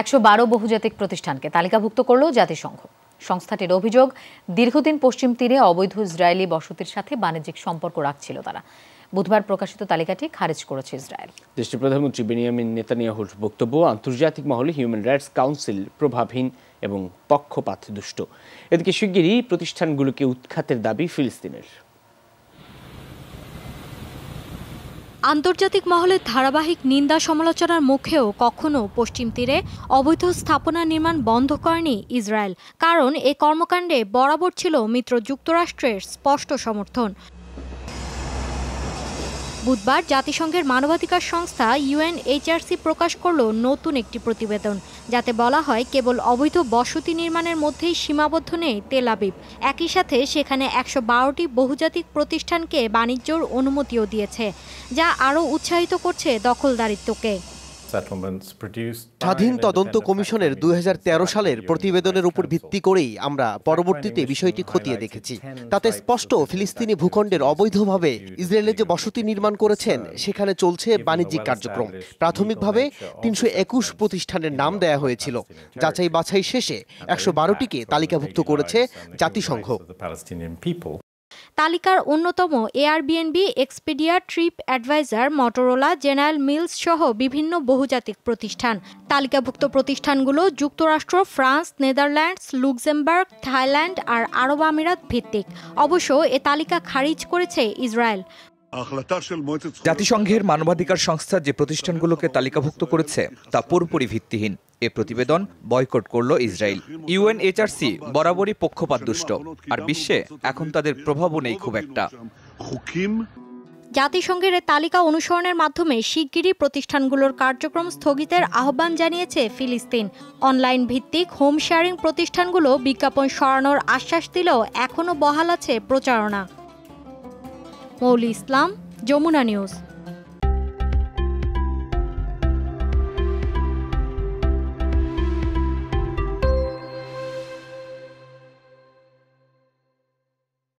একশো বারো বহুজাতিক প্রতিষ্ঠানকে তালিকাভুক্ত করল জাতিসংঘ সংস্থাটির অভিযোগ দীর্ঘদিন পশ্চিম তীরে অবৈধ ইসরায়েলি বসতির সাথে বাণিজ্যিক সম্পর্ক রাখছিল তারা বুধবার প্রকাশিত তালিকাটি খারিজ করেছে ইসরায়েল দেশটির প্রধানমন্ত্রী বেনিয়ামিন নেতানিয়াহুর বক্তব্য আন্তর্জাতিক মহলে হিউম্যান রাইটস কাউন্সিল প্রভাবহীন এবং পক্ষপাত দুষ্ট এদিকে শিগগিরই প্রতিষ্ঠানগুলোকে উৎখাতের দাবি ফিলিস্তিনের আন্তর্জাতিক মহলে ধারাবাহিক নিন্দা সমালোচনার মুখেও কখনো পশ্চিম তীরে অবৈধ স্থাপনা নির্মাণ বন্ধ করেনি ইসরায়েল কারণ এ কর্মকাণ্ডে বরাবর ছিল মিত্র যুক্তরাষ্ট্রের স্পষ্ট সমর্থন বুধবার জাতিসংঘের মানবাধিকার সংস্থা ইউএনএইচআরসি প্রকাশ করল নতুন একটি প্রতিবেদন যাতে বলা হয় কেবল অবৈধ বসতি নির্মাণের মধ্যেই সীমাবদ্ধ নেই তেল আবিব একই সাথে সেখানে একশো বারোটি বহুজাতিক প্রতিষ্ঠানকে বাণিজ্যর অনুমতিও দিয়েছে যা আরও উৎসাহিত করছে দখলদারিত্বকে স্বাধীন তদন্ত কমিশনের দু সালের প্রতিবেদনের উপর ভিত্তি করেই আমরা পরবর্তীতে বিষয়টি খতিয়ে দেখেছি তাতে স্পষ্ট ফিলিস্তিনি ভূখণ্ডের অবৈধভাবে ইসরায়েলের যে বসতি নির্মাণ করেছেন সেখানে চলছে বাণিজ্যিক কার্যক্রম প্রাথমিকভাবে তিনশো একুশ প্রতিষ্ঠানের নাম দেয়া হয়েছিল যাচাই বাছাই শেষে একশো বারোটিকে তালিকাভুক্ত করেছে জাতিসংঘ তালিকার অন্যতম Airbnb Expedia TripAdvisor Motorola General Mills সহ বিভিন্ন বহুজাতিক প্রতিষ্ঠান তালিকাভুক্ত প্রতিষ্ঠানগুলো যুক্তরাষ্ট্র ফ্রান্স নেদারল্যান্ডস লুক্সেমবার্গ থাইল্যান্ড আর আরব আমিরাত ভিত্তিক অবশ্য এ তালিকা খারিজ করেছে ইসরায়েল জাতিসংঘের মানবাধিকার সংস্থা যে প্রতিষ্ঠানগুলোকে তালিকাভুক্ত করেছে তা পুরোপুরি ভিত্তিহীন এ প্রতিবেদন বয়কট করল ইসরায়েল ইউএনএচআরসি বরাবরই দুষ্ট আর বিশ্বে এখন তাদের প্রভাবও নেই খুব একটা জাতিসংঘের তালিকা অনুসরণের মাধ্যমে শিগগিরই প্রতিষ্ঠানগুলোর কার্যক্রম স্থগিতের আহ্বান জানিয়েছে ফিলিস্তিন অনলাইন ভিত্তিক হোম শেয়ারিং প্রতিষ্ঠানগুলো বিজ্ঞাপন সরানোর আশ্বাস দিলেও এখনও বহাল আছে প্রচারণা মৌলি ইসলাম যমুনা নিউজ